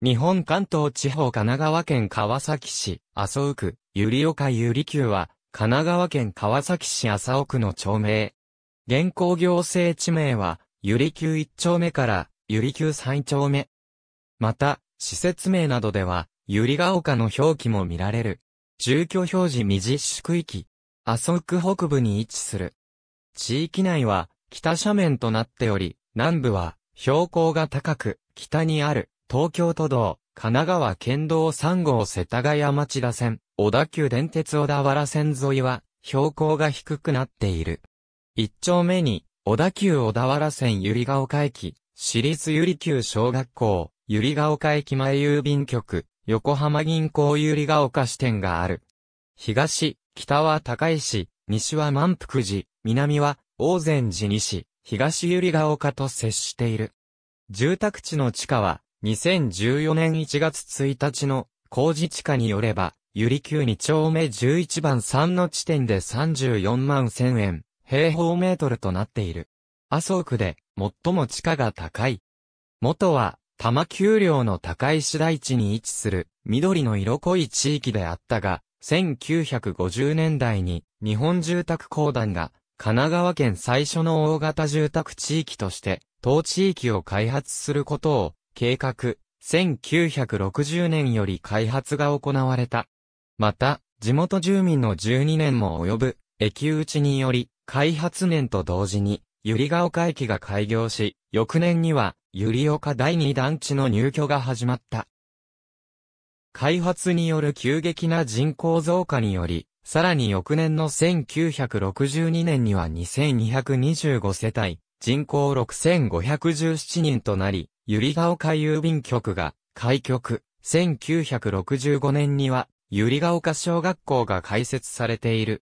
日本関東地方神奈川県川崎市麻生区、百合岡百合急は、神奈川県川崎市麻生区の町名。現行行政地名は、百合急1丁目から、百合急3丁目。また、施設名などでは、百合ヶ丘の表記も見られる。住居表示未実施区域。麻生区北部に位置する。地域内は、北斜面となっており、南部は、標高が高く、北にある、東京都道、神奈川県道3号世田谷町田線、小田急電鉄小田原線沿いは、標高が低くなっている。一丁目に、小田急小田原線百合ヶ丘駅、私立百合急小学校、百合ヶ丘駅前郵便局、横浜銀行百合ヶ丘支店がある。東、北は高石、西は満福寺、南は大善寺西、東百合ヶ丘と接している。住宅地の地下は、2014年1月1日の工事地下によれば、ゆり9 2丁目11番3の地点で34万1000円、平方メートルとなっている。麻生区で、最も地価が高い。元は、多摩丘陵の高い市大地に位置する、緑の色濃い地域であったが、1950年代に、日本住宅公団が、神奈川県最初の大型住宅地域として、当地域を開発することを計画、1960年より開発が行われた。また、地元住民の12年も及ぶ、駅打ちにより、開発年と同時に、ゆりが丘駅が開業し、翌年には、ゆり丘第2団地の入居が始まった。開発による急激な人口増加により、さらに翌年の1962年には2225世帯、人口6517人となり、百合ヶ丘郵便局が開局。1965年には、百合ヶ丘小学校が開設されている。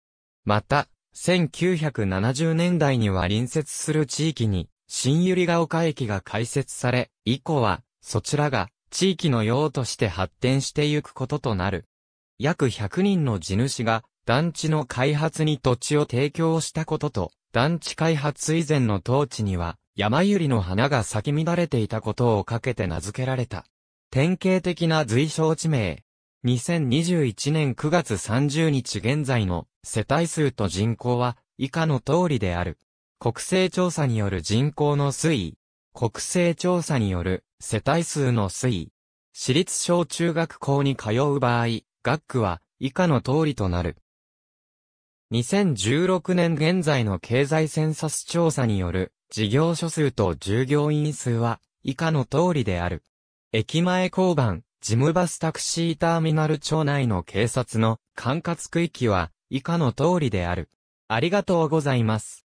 また、1970年代には隣接する地域に、新百合ヶ丘駅が開設され、以降は、そちらが、地域の用として発展してゆくこととなる。約100人の地主が、団地の開発に土地を提供したことと、団地開発以前の当地には、山百合の花が咲き乱れていたことをかけて名付けられた。典型的な随称地名。2021年9月30日現在の世帯数と人口は以下の通りである。国勢調査による人口の推移。国勢調査による世帯数の推移。私立小中学校に通う場合、学区は以下の通りとなる。2016年現在の経済センサス調査による事業所数と従業員数は以下の通りである。駅前交番、事務バスタクシーターミナル町内の警察の管轄区域は以下の通りである。ありがとうございます。